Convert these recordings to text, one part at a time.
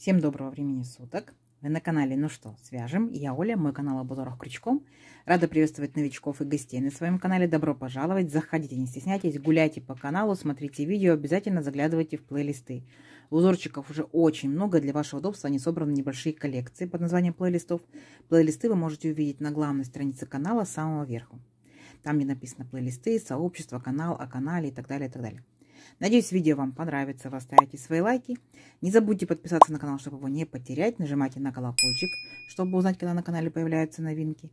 Всем доброго времени суток. Вы на канале «Ну что, свяжем?» Я Оля, мой канал об узорах крючком. Рада приветствовать новичков и гостей на своем канале. Добро пожаловать, заходите, не стесняйтесь, гуляйте по каналу, смотрите видео, обязательно заглядывайте в плейлисты. Узорчиков уже очень много, для вашего удобства они собраны небольшие коллекции под названием плейлистов. Плейлисты вы можете увидеть на главной странице канала с самого верху. Там, где написано плейлисты, сообщество, канал, о канале и так далее, и так далее. Надеюсь, видео вам понравится. Вы оставите свои лайки. Не забудьте подписаться на канал, чтобы его не потерять. Нажимайте на колокольчик, чтобы узнать, когда на канале появляются новинки.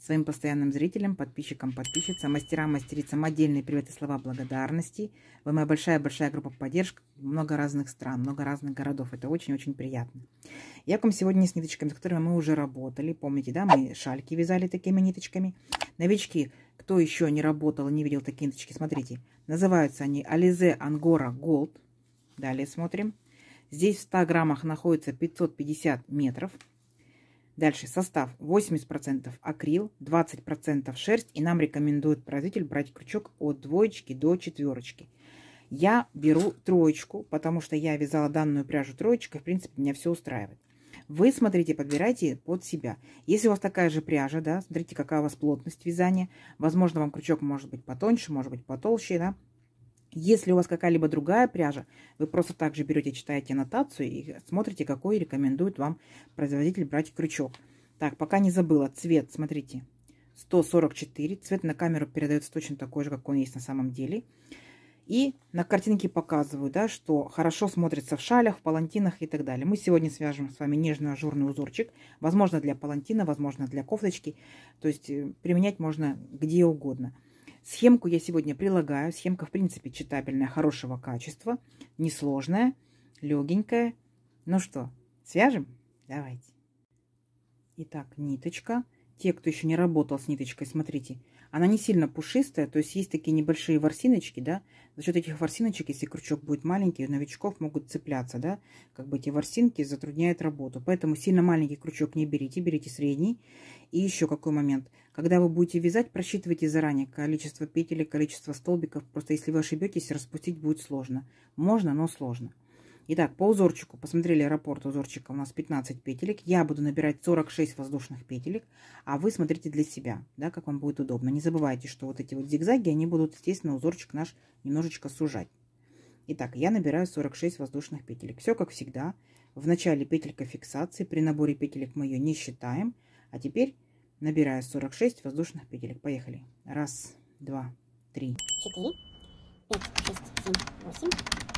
Своим постоянным зрителям, подписчикам, подписчицам, мастерам, мастерицам отдельные привет и слова благодарности. Вы моя большая-большая группа поддержки. Много разных стран, много разных городов. Это очень-очень приятно. Я к вам сегодня с ниточками, с которыми мы уже работали. Помните, да, мы шальки вязали такими ниточками. Новички – кто еще не работал и не видел такие ниточки, смотрите. Называются они Alize Angora Gold. Далее смотрим. Здесь в 100 граммах находится 550 метров. Дальше состав 80% акрил, 20% шерсть. И нам рекомендует производитель брать крючок от двоечки до четверочки. Я беру троечку, потому что я вязала данную пряжу троечкой. В принципе, меня все устраивает. Вы смотрите, подбирайте под себя. Если у вас такая же пряжа, да, смотрите, какая у вас плотность вязания. Возможно, вам крючок может быть потоньше, может быть потолще, да. Если у вас какая-либо другая пряжа, вы просто также берете, читаете аннотацию и смотрите, какой рекомендует вам производитель брать крючок. Так, пока не забыла, цвет, смотрите, 144. Цвет на камеру передается точно такой же, как он есть на самом деле. И на картинке показываю, да, что хорошо смотрится в шалях, в палантинах и так далее. Мы сегодня свяжем с вами нежный ажурный узорчик. Возможно, для палантина, возможно, для кофточки. То есть э, применять можно где угодно. Схемку я сегодня прилагаю. Схемка, в принципе, читабельная, хорошего качества. Несложная, легенькая. Ну что, свяжем? Давайте. Итак, ниточка. Те, кто еще не работал с ниточкой, Смотрите она не сильно пушистая, то есть есть такие небольшие ворсиночки, да. За счет этих ворсиночек, если крючок будет маленький, у новичков могут цепляться, да. Как бы эти ворсинки затрудняют работу. Поэтому сильно маленький крючок не берите, берите средний. И еще какой момент. Когда вы будете вязать, просчитывайте заранее количество петель, количество столбиков. Просто если вы ошибетесь, распустить будет сложно. Можно, но сложно. Итак, по узорчику, посмотрели раппорт узорчика, у нас 15 петелек. Я буду набирать 46 воздушных петелек, а вы смотрите для себя, да, как вам будет удобно. Не забывайте, что вот эти вот зигзаги, они будут, естественно, узорчик наш немножечко сужать. Итак, я набираю 46 воздушных петелек. Все как всегда. В начале петелька фиксации, при наборе петелек мы ее не считаем. А теперь набираю 46 воздушных петелек. Поехали. Раз, два, три, четыре, пять, шесть, семь, восемь.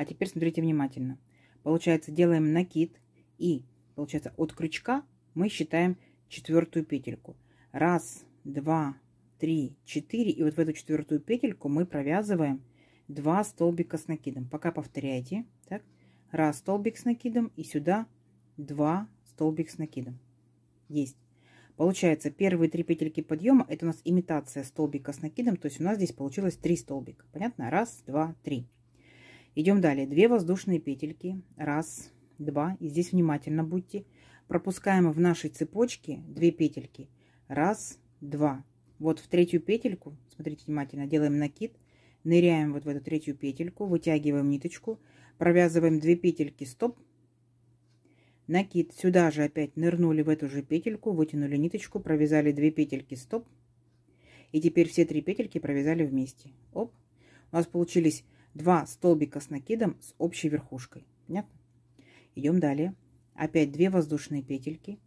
А теперь смотрите внимательно. Получается, делаем накид и, получается, от крючка мы считаем четвертую петельку. Раз, два, три, четыре. И вот в эту четвертую петельку мы провязываем два столбика с накидом. Пока повторяйте. Так, раз столбик с накидом и сюда два столбик с накидом. Есть. Получается, первые три петельки подъема это у нас имитация столбика с накидом. То есть у нас здесь получилось три столбика. Понятно? Раз, два, три. Идем далее. Две воздушные петельки. Раз, два. И здесь внимательно будьте. Пропускаем в нашей цепочке две петельки. Раз, два. Вот в третью петельку, смотрите внимательно, делаем накид. Ныряем вот в эту третью петельку, вытягиваем ниточку, провязываем две петельки стоп, накид. Сюда же опять нырнули в эту же петельку, вытянули ниточку, провязали две петельки стоп. И теперь все три петельки провязали вместе. Оп. У нас получились 2 столбика с накидом с общей верхушкой. Понятно? Идем далее. Опять 2 воздушные петельки.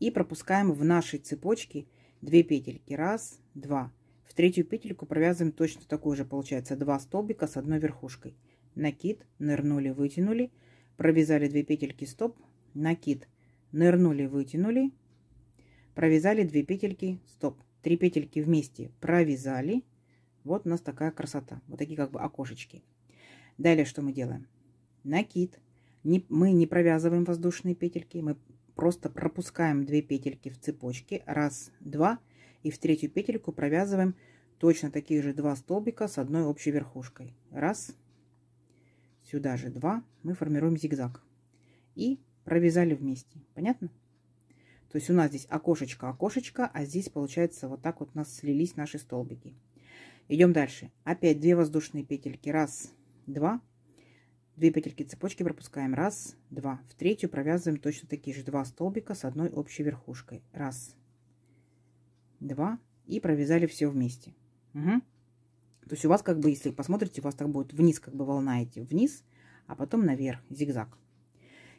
И пропускаем в нашей цепочке 2 петельки. Раз, два. В третью петельку провязываем точно такую же, получается, 2 столбика с одной верхушкой. Накид, нырнули, вытянули. Провязали 2 петельки, стоп. Накид, нырнули, вытянули. Провязали 2 петельки, стоп. 3 петельки вместе провязали вот у нас такая красота. Вот такие как бы окошечки. Далее что мы делаем? Накид. Не, мы не провязываем воздушные петельки. Мы просто пропускаем две петельки в цепочке. Раз, два. И в третью петельку провязываем точно такие же два столбика с одной общей верхушкой. Раз. Сюда же два. Мы формируем зигзаг. И провязали вместе. Понятно? То есть у нас здесь окошечко-окошечко, а здесь получается вот так вот у нас слились наши столбики. Идем дальше. Опять две воздушные петельки. Раз, два. Две петельки цепочки пропускаем. Раз, два. В третью провязываем точно такие же два столбика с одной общей верхушкой. Раз, два. И провязали все вместе. Угу. То есть у вас как бы, если посмотрите, у вас так будет вниз как бы волна идти. Вниз, а потом наверх. Зигзаг.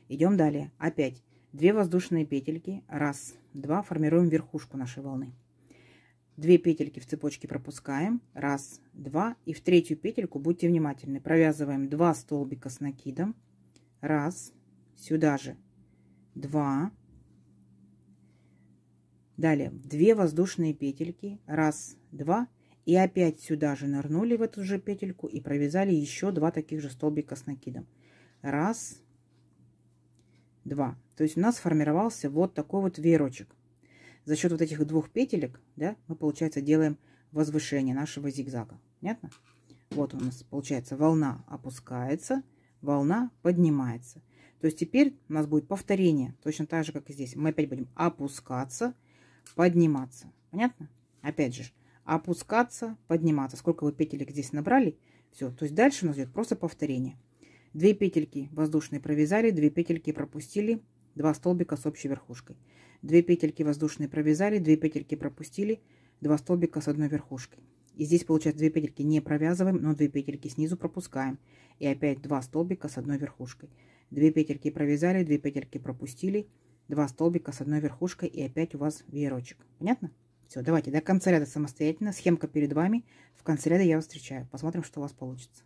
Идем далее. Опять две воздушные петельки. Раз, два. Формируем верхушку нашей волны. 2 петельки в цепочке пропускаем, раз, два, и в третью петельку, будьте внимательны, провязываем 2 столбика с накидом, раз, сюда же 2, далее 2 воздушные петельки, раз, два, и опять сюда же нырнули в эту же петельку и провязали еще два таких же столбика с накидом, раз, два. То есть у нас формировался вот такой вот верочек за счет вот этих двух петелек, да, мы, получается, делаем возвышение нашего зигзага. Понятно? Вот у нас, получается, волна опускается, волна поднимается. То есть теперь у нас будет повторение, точно так же, как и здесь. Мы опять будем опускаться, подниматься. Понятно? Опять же, опускаться, подниматься. Сколько вы петелек здесь набрали? Все. То есть дальше у нас идет просто повторение. Две петельки воздушные провязали, две петельки пропустили, два столбика с общей верхушкой. две петельки воздушные провязали, две петельки пропустили, два столбика с одной верхушкой. И здесь получается две петельки не провязываем, но две петельки снизу пропускаем. И опять два столбика с одной верхушкой. две петельки провязали, две петельки пропустили, два столбика с одной верхушкой и опять у вас веерочек. Понятно? Все, давайте до конца ряда самостоятельно. Схемка перед вами. В конце ряда я вас встречаю. Посмотрим, что у вас получится.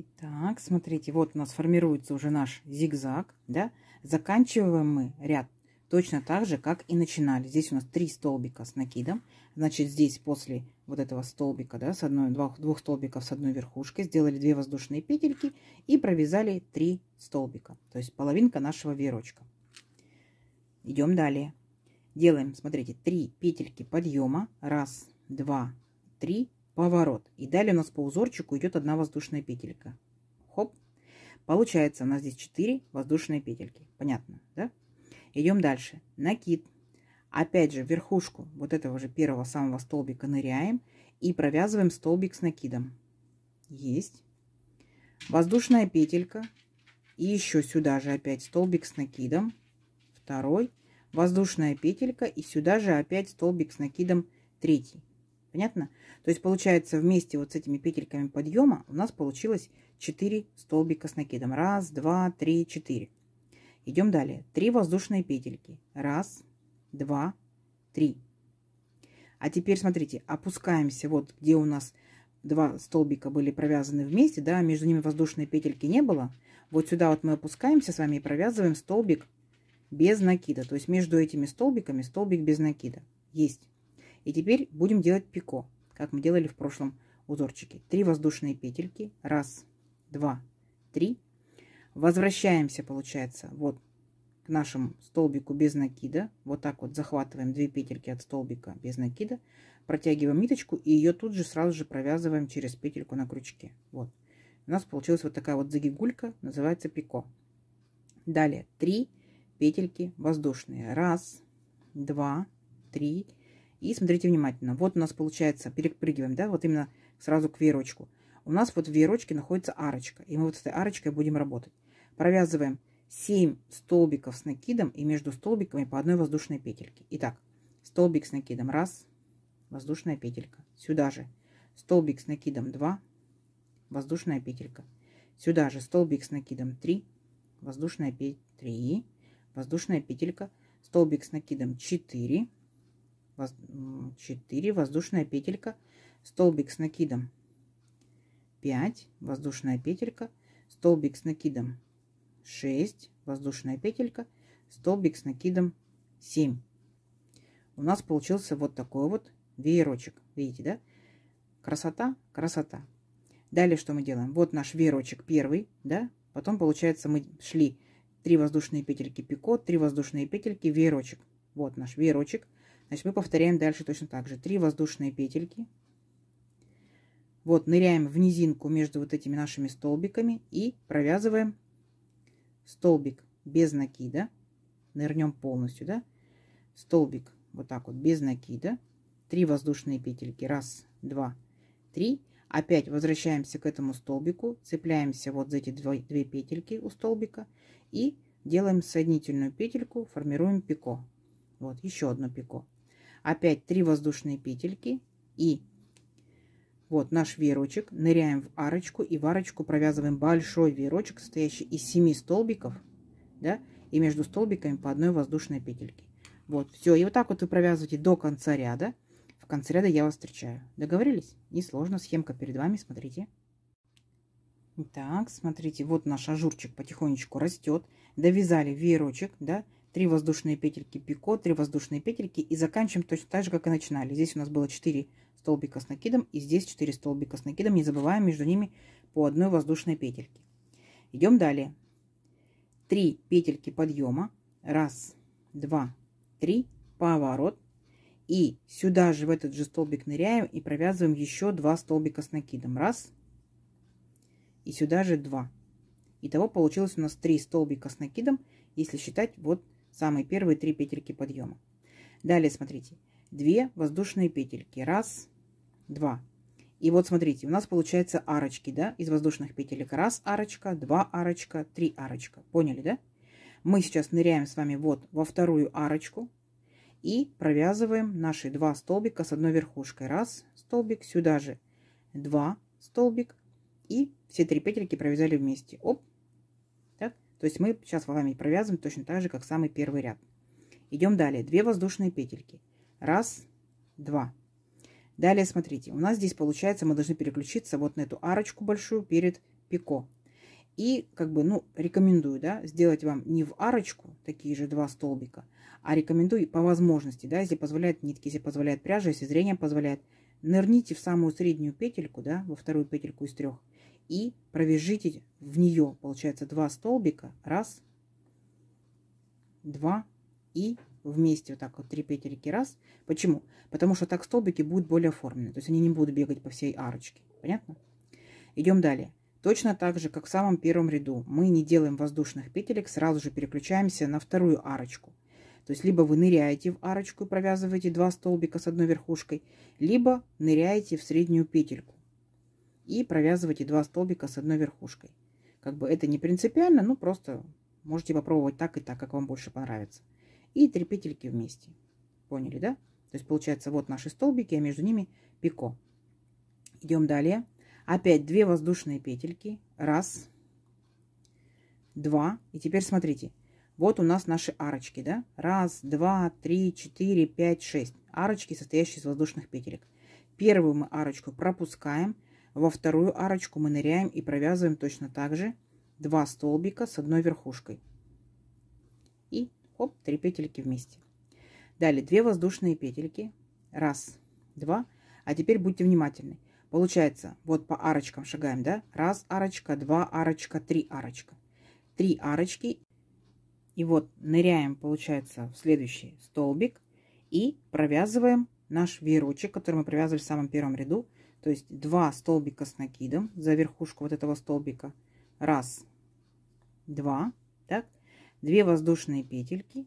Итак, смотрите, вот у нас формируется уже наш зигзаг, да? Заканчиваем мы ряд точно так же, как и начинали. Здесь у нас три столбика с накидом. Значит, здесь после вот этого столбика, да, с одной, двух, двух столбиков с одной верхушкой, сделали две воздушные петельки и провязали три столбика. То есть половинка нашего верочка. Идем далее. Делаем, смотрите, три петельки подъема. Раз, два, три поворот. И далее у нас по узорчику идет одна воздушная петелька. Хоп. Получается у нас здесь 4 воздушные петельки. Понятно, да? Идем дальше. Накид. Опять же, верхушку вот этого же первого самого столбика ныряем и провязываем столбик с накидом. Есть. Воздушная петелька. И еще сюда же опять столбик с накидом. Второй. Воздушная петелька. И сюда же опять столбик с накидом третий. Понятно? То есть получается вместе вот с этими петельками подъема у нас получилось 4 столбика с накидом. Раз, два, три, четыре. Идем далее. Три воздушные петельки. Раз, два, три. А теперь смотрите, опускаемся вот где у нас два столбика были провязаны вместе, да, между ними воздушные петельки не было. Вот сюда вот мы опускаемся с вами и провязываем столбик без накида. То есть между этими столбиками столбик без накида. Есть. И теперь будем делать пико, как мы делали в прошлом узорчике. Три воздушные петельки. Раз, два, три. Возвращаемся, получается, вот к нашему столбику без накида. Вот так вот захватываем две петельки от столбика без накида. Протягиваем ниточку и ее тут же сразу же провязываем через петельку на крючке. Вот. У нас получилась вот такая вот загигулька, называется пико. Далее три петельки воздушные. Раз, два, три. И смотрите внимательно. Вот у нас получается, перепрыгиваем, да, вот именно сразу к верочку. У нас вот в верочке находится арочка. И мы вот с этой арочкой будем работать. Провязываем 7 столбиков с накидом и между столбиками по одной воздушной петельке. Итак, столбик с накидом 1, воздушная петелька. Сюда же столбик с накидом 2, воздушная петелька. Сюда же столбик с накидом 3, воздушная петелька 3, воздушная петелька, столбик с накидом 4, 4 воздушная петелька, столбик с накидом. 5 воздушная петелька, столбик с накидом. 6 воздушная петелька, столбик с накидом 7. У нас получился вот такой вот веерочек. Видите, да? Красота, красота. Далее что мы делаем? Вот наш веерочек первый, да? Потом, получается, мы шли 3 воздушные петельки пико, 3 воздушные петельки, веерочек. Вот наш веерочек. Значит, мы повторяем дальше точно так же. Три воздушные петельки. Вот, ныряем в низинку между вот этими нашими столбиками и провязываем столбик без накида. Нырнем полностью, да? Столбик вот так вот без накида. Три воздушные петельки. Раз, два, три. Опять возвращаемся к этому столбику, цепляемся вот за эти две, две петельки у столбика и делаем соединительную петельку, формируем пико. Вот, еще одно пико. Опять 3 воздушные петельки и вот наш верочек. Ныряем в арочку и в арочку провязываем большой верочек, состоящий из 7 столбиков, да, и между столбиками по одной воздушной петельке. Вот, все. И вот так вот вы провязываете до конца ряда. В конце ряда я вас встречаю. Договорились? Несложно. Схемка перед вами, смотрите. Так, смотрите, вот наш ажурчик потихонечку растет. Довязали верочек, да, 3 воздушные петельки пико, 3 воздушные петельки и заканчиваем точно так же, как и начинали. Здесь у нас было 4 столбика с накидом и здесь 4 столбика с накидом, не забываем между ними по одной воздушной петельке. Идем далее. 3 петельки подъема, 1, 2, 3, поворот и сюда же в этот же столбик ныряем и провязываем еще 2 столбика с накидом. 1 и сюда же 2. Итого получилось у нас 3 столбика с накидом, если считать вот Самые первые три петельки подъема. Далее смотрите. две воздушные петельки. Раз, два. И вот смотрите, у нас получается арочки, да, из воздушных петелек. Раз арочка, два арочка, три арочка. Поняли, да? Мы сейчас ныряем с вами вот во вторую арочку и провязываем наши два столбика с одной верхушкой. Раз столбик, сюда же два столбик и все три петельки провязали вместе. Оп, то есть мы сейчас вами провязываем точно так же, как самый первый ряд. Идем далее. Две воздушные петельки. Раз, два. Далее, смотрите, у нас здесь получается, мы должны переключиться вот на эту арочку большую перед пико. И как бы, ну, рекомендую, да, сделать вам не в арочку такие же два столбика, а рекомендую по возможности, да, если позволяет нитки, если позволяет пряжа, если зрение позволяет, нырните в самую среднюю петельку, да, во вторую петельку из трех – и провяжите в нее, получается, два столбика, раз, два и вместе вот так вот три петельки раз. Почему? Потому что так столбики будут более оформлены, то есть они не будут бегать по всей арочке. Понятно? Идем далее. Точно так же, как в самом первом ряду, мы не делаем воздушных петелек, сразу же переключаемся на вторую арочку. То есть либо вы ныряете в арочку и провязываете два столбика с одной верхушкой, либо ныряете в среднюю петельку и провязывайте два столбика с одной верхушкой. Как бы это не принципиально, но просто можете попробовать так и так, как вам больше понравится. И три петельки вместе. Поняли, да? То есть получается вот наши столбики, а между ними пико. Идем далее. Опять две воздушные петельки. Раз, два. И теперь смотрите. Вот у нас наши арочки, да? Раз, два, три, четыре, пять, шесть. Арочки, состоящие из воздушных петелек. Первую мы арочку пропускаем – во вторую арочку мы ныряем и провязываем точно так же 2 столбика с одной верхушкой. И хоп, 3 петельки вместе. Далее 2 воздушные петельки. Раз, два. А теперь будьте внимательны. Получается, вот по арочкам шагаем, да? Раз арочка, два арочка, три арочка. Три арочки. И вот ныряем, получается, в следующий столбик и провязываем наш веерочек, который мы провязывали в самом первом ряду, то есть два столбика с накидом за верхушку вот этого столбика. Раз, два, так, две воздушные петельки.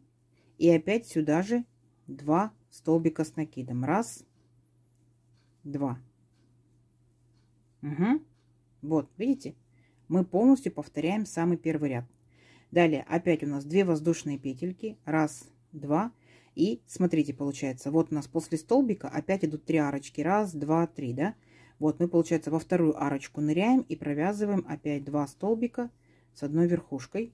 И опять сюда же два столбика с накидом. Раз, два. Угу. Вот, видите? Мы полностью повторяем самый первый ряд. Далее опять у нас две воздушные петельки. Раз, два. И смотрите, получается, вот у нас после столбика опять идут три арочки. Раз, два, три, да? Вот мы, получается, во вторую арочку ныряем и провязываем опять два столбика с одной верхушкой.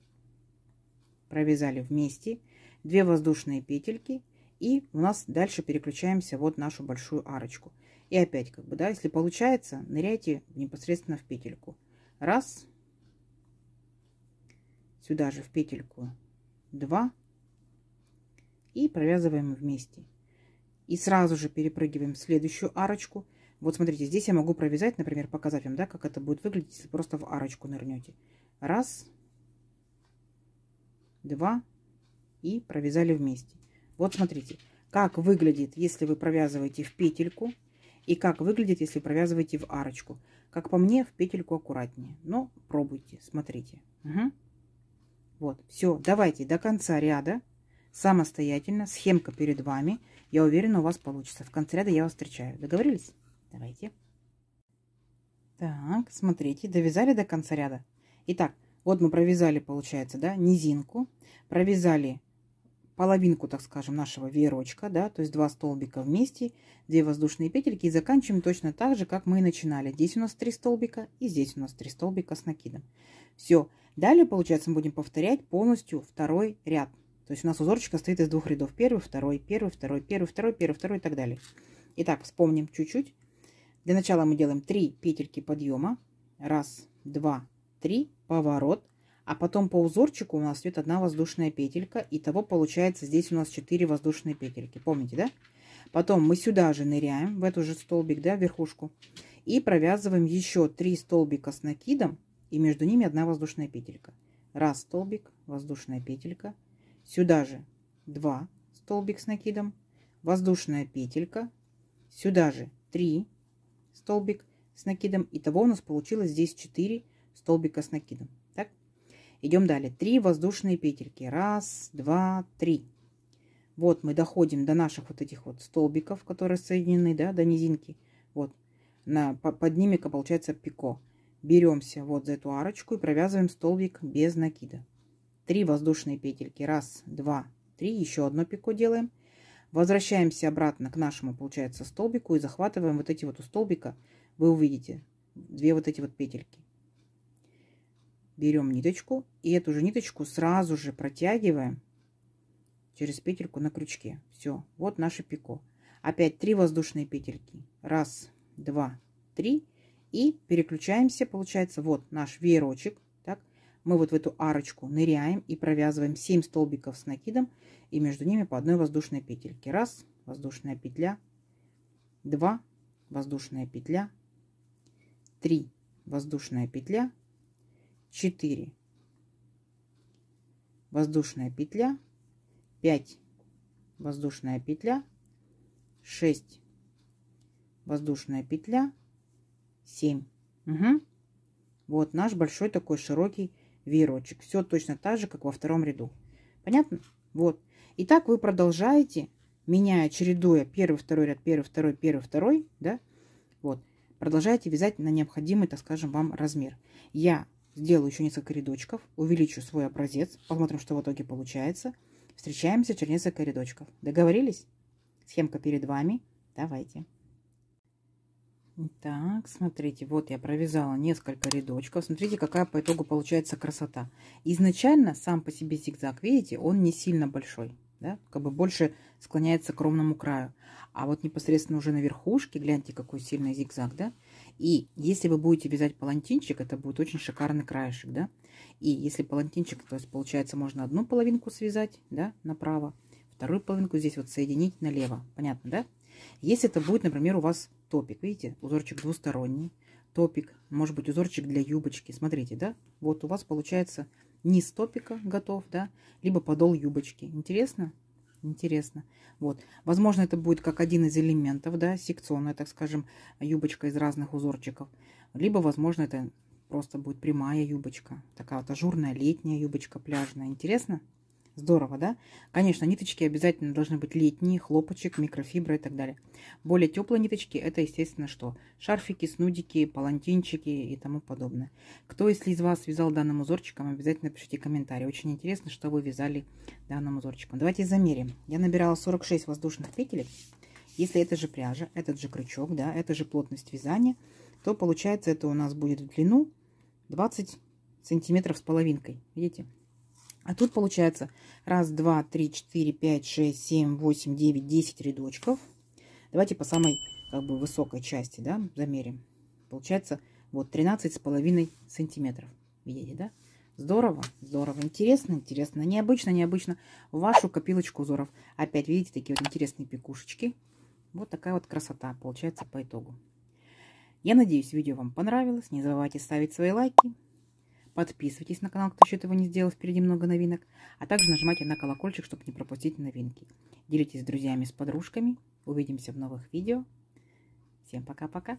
Провязали вместе. две воздушные петельки. И у нас дальше переключаемся вот нашу большую арочку. И опять, как бы, да, если получается, ныряйте непосредственно в петельку. Раз. Сюда же в петельку. Два и провязываем вместе. И сразу же перепрыгиваем в следующую арочку. Вот смотрите, здесь я могу провязать, например, показать вам, да, как это будет выглядеть, если просто в арочку нырнете. Раз, два и провязали вместе. Вот смотрите, как выглядит, если вы провязываете в петельку и как выглядит, если провязываете в арочку. Как по мне, в петельку аккуратнее, но пробуйте, смотрите. Угу. Вот, все, давайте до конца ряда самостоятельно. Схемка перед вами. Я уверена, у вас получится. В конце ряда я вас встречаю. Договорились? Давайте. Так, смотрите, довязали до конца ряда. Итак, вот мы провязали, получается, да, низинку. Провязали половинку, так скажем, нашего веерочка, да, то есть два столбика вместе, две воздушные петельки и заканчиваем точно так же, как мы и начинали. Здесь у нас три столбика и здесь у нас три столбика с накидом. Все. Далее, получается, мы будем повторять полностью второй ряд. То есть у нас узорчик состоит из двух рядов. Первый, второй, первый, второй, первый, второй, первый, второй и так далее. Итак, вспомним чуть-чуть. Для начала мы делаем 3 петельки подъема. Раз, два, три, поворот. А потом по узорчику у нас идет одна воздушная петелька. Итого получается здесь у нас 4 воздушные петельки. Помните, да? Потом мы сюда же ныряем, в эту же столбик, да, верхушку. И провязываем еще 3 столбика с накидом. И между ними одна воздушная петелька. Раз столбик, воздушная петелька, Сюда же 2 столбик с накидом, воздушная петелька. Сюда же 3 столбик с накидом. и того у нас получилось здесь 4 столбика с накидом. Так? Идем далее. 3 воздушные петельки. Раз, два, три. Вот мы доходим до наших вот этих вот столбиков, которые соединены, да, до низинки. Вот. На, под ними получается пико беремся вот за эту арочку и провязываем столбик без накида. Три воздушные петельки. Раз, два, три. Еще одно пико делаем. Возвращаемся обратно к нашему, получается, столбику и захватываем вот эти вот у столбика. Вы увидите две вот эти вот петельки. Берем ниточку и эту же ниточку сразу же протягиваем через петельку на крючке. Все, вот наше пико. Опять три воздушные петельки. Раз, два, три. И переключаемся, получается, вот наш веерочек мы вот в эту арочку ныряем и провязываем 7 столбиков с накидом и между ними по одной воздушной петельке. Раз, воздушная петля, 2, воздушная петля, 3, воздушная петля, 4, воздушная петля, 5, воздушная петля, 6, воздушная петля, 7. Угу. Вот наш большой такой широкий веерочек. Все точно так же, как во втором ряду. Понятно? Вот. И так вы продолжаете, меняя, чередуя первый, второй ряд, первый, второй, первый, второй, да? Вот. Продолжаете вязать на необходимый, так скажем, вам размер. Я сделаю еще несколько рядочков, увеличу свой образец, посмотрим, что в итоге получается. Встречаемся через несколько рядочков. Договорились? Схемка перед вами. Давайте. Так, смотрите, вот я провязала несколько рядочков. Смотрите, какая по итогу получается красота. Изначально сам по себе зигзаг, видите, он не сильно большой, да, как бы больше склоняется к ровному краю. А вот непосредственно уже на верхушке, гляньте, какой сильный зигзаг, да. И если вы будете вязать палантинчик, это будет очень шикарный краешек, да. И если палантинчик, то есть получается можно одну половинку связать, да, направо, вторую половинку здесь вот соединить налево. Понятно, да? Если это будет, например, у вас топик. Видите, узорчик двусторонний. Топик, может быть, узорчик для юбочки. Смотрите, да? Вот у вас получается низ топика готов, да? Либо подол юбочки. Интересно? Интересно. Вот. Возможно, это будет как один из элементов, да, секционная, так скажем, юбочка из разных узорчиков. Либо, возможно, это просто будет прямая юбочка. Такая вот ажурная летняя юбочка пляжная. Интересно? Здорово, да? Конечно, ниточки обязательно должны быть летние, хлопочек, микрофибра и так далее. Более теплые ниточки – это, естественно, что? Шарфики, снудики, палантинчики и тому подобное. Кто, если из вас вязал данным узорчиком, обязательно пишите комментарий. Очень интересно, что вы вязали данным узорчиком. Давайте замерим. Я набирала 46 воздушных петель. Если это же пряжа, этот же крючок, да, это же плотность вязания, то получается это у нас будет в длину 20 сантиметров с половинкой. Видите? А тут получается раз, два, три, четыре, пять, шесть, семь, восемь, девять, десять рядочков. Давайте по самой как бы высокой части, да, замерим. Получается вот 13 с половиной сантиметров. Видите, да? Здорово, здорово, интересно, интересно, необычно, необычно. вашу копилочку узоров. Опять видите такие вот интересные пекушечки. Вот такая вот красота получается по итогу. Я надеюсь, видео вам понравилось. Не забывайте ставить свои лайки. Подписывайтесь на канал, кто еще этого не сделал, впереди много новинок. А также нажимайте на колокольчик, чтобы не пропустить новинки. Делитесь с друзьями, с подружками. Увидимся в новых видео. Всем пока-пока.